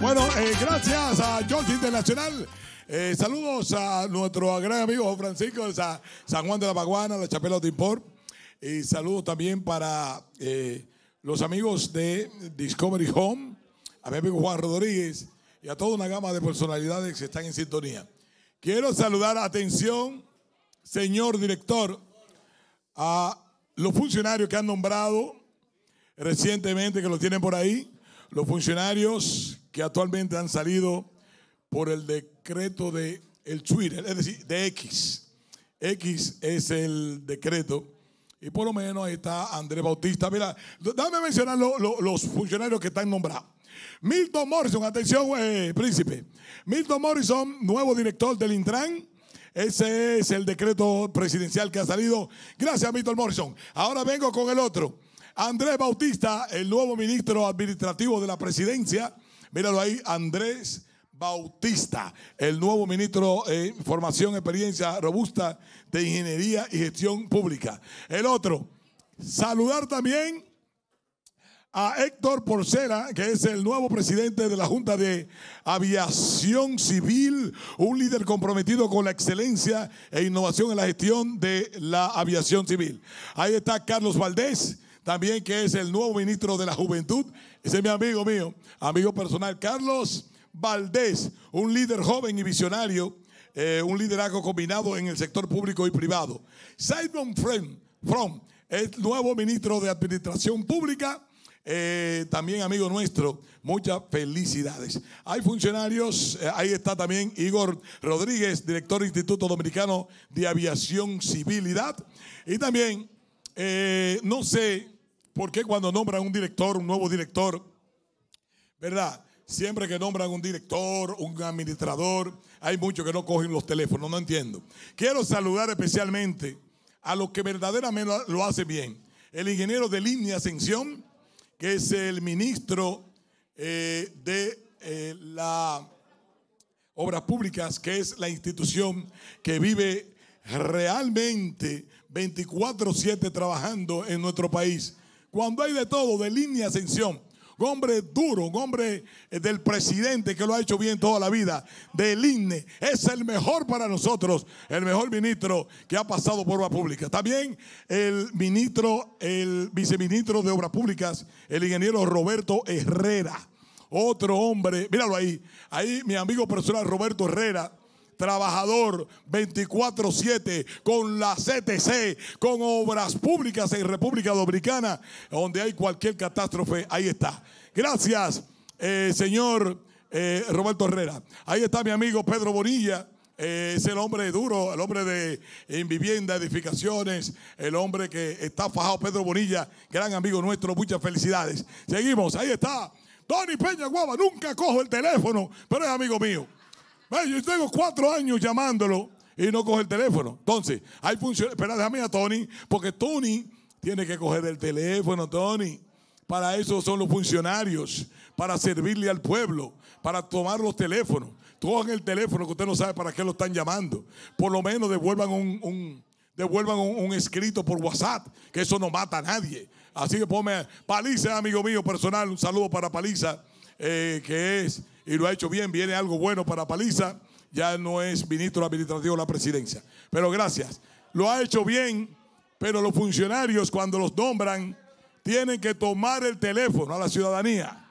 Bueno, eh, gracias a George Internacional. Eh, saludos a nuestro gran amigo Francisco de San Juan de la Paguana, la Chapela de Y saludos también para eh, los amigos de Discovery Home, a mi amigo Juan Rodríguez y a toda una gama de personalidades que están en sintonía. Quiero saludar, atención, señor director, a los funcionarios que han nombrado recientemente que lo tienen por ahí, los funcionarios que actualmente han salido por el decreto de el Twitter, es decir, de X. X es el decreto. Y por lo menos ahí está Andrés Bautista. Mira, dame mencionar los funcionarios que están nombrados. Milton Morrison, atención, eh, príncipe. Milton Morrison, nuevo director del Intran. Ese es el decreto presidencial que ha salido. Gracias, Milton Morrison. Ahora vengo con el otro. Andrés Bautista, el nuevo ministro administrativo de la presidencia. Míralo ahí, Andrés Bautista, el nuevo ministro de Formación, Experiencia Robusta de Ingeniería y Gestión Pública. El otro, saludar también a Héctor Porcera, que es el nuevo presidente de la Junta de Aviación Civil, un líder comprometido con la excelencia e innovación en la gestión de la aviación civil. Ahí está Carlos Valdés también que es el nuevo ministro de la Juventud. Ese es mi amigo mío, amigo personal, Carlos Valdés, un líder joven y visionario, eh, un liderazgo combinado en el sector público y privado. Simon Fromm, el nuevo ministro de Administración Pública. Eh, también amigo nuestro, muchas felicidades. Hay funcionarios, eh, ahí está también Igor Rodríguez, director del Instituto Dominicano de Aviación Civilidad. Y también, no sé ¿Por qué cuando nombran un director, un nuevo director, verdad? Siempre que nombran un director, un administrador, hay muchos que no cogen los teléfonos, no entiendo. Quiero saludar especialmente a los que verdaderamente lo hacen bien. El ingeniero de línea Ascensión, que es el ministro eh, de eh, las Obras Públicas, que es la institución que vive realmente 24/7 trabajando en nuestro país. Cuando hay de todo, de línea ascensión. Un hombre duro, un hombre eh, del presidente que lo ha hecho bien toda la vida, del INE, es el mejor para nosotros, el mejor ministro que ha pasado por obra pública. También el ministro, el viceministro de Obras Públicas, el ingeniero Roberto Herrera, otro hombre, míralo ahí, ahí mi amigo personal Roberto Herrera, trabajador 24-7 con la CTC, con obras públicas en República Dominicana, donde hay cualquier catástrofe, ahí está. Gracias, eh, señor eh, Roberto Herrera. Ahí está mi amigo Pedro Bonilla. Eh, es el hombre duro, el hombre de en vivienda, edificaciones, el hombre que está fajado, Pedro Bonilla, gran amigo nuestro, muchas felicidades. Seguimos, ahí está. Tony Peña Guava, nunca cojo el teléfono, pero es amigo mío. Yo tengo cuatro años llamándolo y no coge el teléfono. Entonces, hay funciones. Espera, déjame a Tony, porque Tony tiene que coger el teléfono, Tony. Para eso son los funcionarios, para servirle al pueblo, para tomar los teléfonos. Cojan el teléfono que usted no sabe para qué lo están llamando. Por lo menos devuelvan un, devuelvan un, escrito por WhatsApp, que eso no mata a nadie. Así que ponme, Paliza, amigo mío personal, un saludo para Paliza, eh, que es y lo ha hecho bien. Viene algo bueno para Paliza. Ya no es ministro administrativo de la presidencia. Pero gracias. Lo ha hecho bien, pero los funcionarios cuando los nombran tienen que tomar el teléfono a la ciudadanía